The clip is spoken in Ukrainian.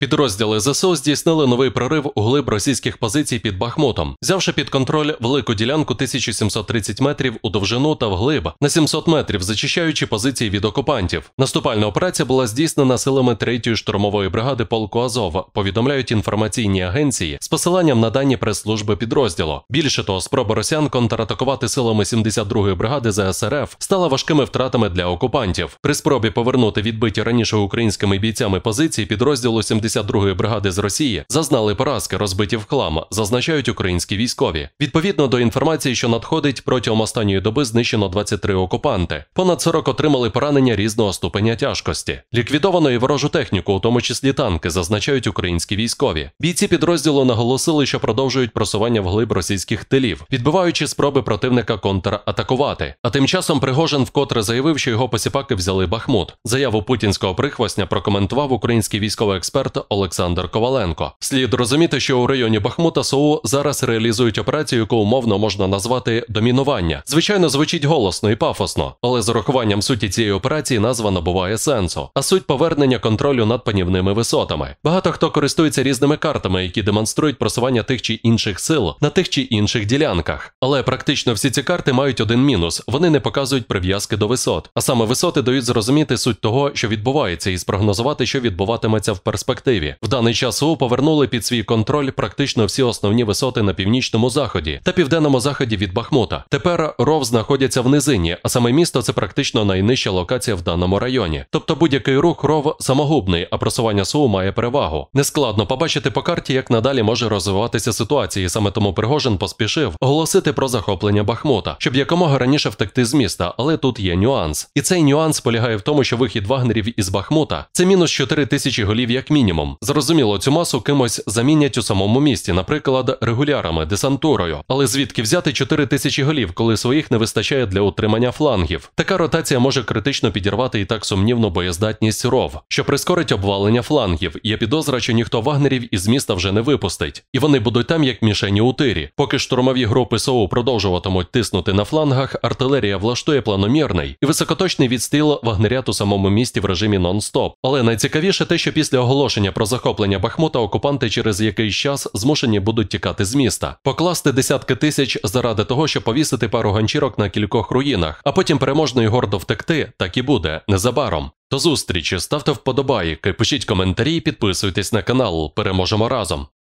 Підрозділи ЗСУ здійснили новий прорив у глиб російських позицій під Бахмутом, взявши під контроль велику ділянку 1730 метрів у довжину та вглиб на 700 метрів, зачищаючи позиції від окупантів. Наступальна операція була здійснена силами 3-ї штурмової бригади полку Азов. Повідомляють інформаційні агенції з посиланням на дані прес-служби підрозділу. Більше того, спроба росіян контратакувати силами 72-ї бригади ЗСРФ стала важкими втратами для окупантів. При спробі повернути відбиті раніше українськими бійцями позиції підрозділу 70 162-ї бригади з Росії зазнали поразки, розбиті в хлам, зазначають українські військові. Відповідно до інформації, що надходить протягом останньої доби знищено 23 окупанти. Понад 40 отримали поранення різного ступеня тяжкості. Ліквідовано і ворожу техніку, у тому числі танки, зазначають українські військові. Бійці підрозділу наголосили, що продовжують просування вглиб російських тилів, відбиваючи спроби противника контратакувати. А тим часом Пригожин вкотре заявив, що його посіпаки взяли Бахмут. Заяву путінського прихвостня прокоментував український військовий експерт Олександр Коваленко. Слід розуміти, що у районі Бахмута СУ зараз реалізують операцію, яку умовно можна назвати домінування. Звичайно, звучить голосно і пафосно, але з урахуванням суті цієї операції назва набуває сенсу, а суть повернення контролю над панівними висотами. Багато хто користується різними картами, які демонструють просування тих чи інших сил на тих чи інших ділянках. Але практично всі ці карти мають один мінус: вони не показують прив'язки до висот, а саме висоти дають зрозуміти суть того, що відбувається, і спрогнозувати, що відбуватиметься в перспективі перспективі. В даний час СУ повернули під свій контроль практично всі основні висоти на північному заході та південному заході від Бахмута. Тепер ров знаходяться в низині, а саме місто це практично найнижча локація в даному районі. Тобто будь-який рух ров самогубний, а просування СУ має перевагу. Нескладно побачити по карті, як надалі може розвиватися ситуація. Саме тому Пригожин поспішив оголосити про захоплення Бахмута, щоб якомога раніше втекти з міста, але тут є нюанс. І цей нюанс полягає в тому, що вихід вагнерів із Бахмута це мінус 4 тисячі голів як мінімум мінімум. Зрозуміло, цю масу кимось замінять у самому місті, наприклад, регулярами, десантурою. Але звідки взяти 4 тисячі голів, коли своїх не вистачає для утримання флангів? Така ротація може критично підірвати і так сумнівну боєздатність ров, що прискорить обвалення флангів. Є підозра, що ніхто вагнерів із міста вже не випустить, і вони будуть там як мішені у тирі. Поки штурмові групи СОУ продовжуватимуть тиснути на флангах, артилерія влаштує планомірний і високоточний відстріл вагнерят у самому місті в режимі нон-стоп. Але найцікавіше те, що після оголошення оголошення про захоплення Бахмута окупанти через якийсь час змушені будуть тікати з міста, покласти десятки тисяч заради того, щоб повісити пару ганчірок на кількох руїнах, а потім переможно і гордо втекти, так і буде незабаром. До зустрічі, ставте вподобайки, пишіть коментарі, і підписуйтесь на канал. Переможемо разом.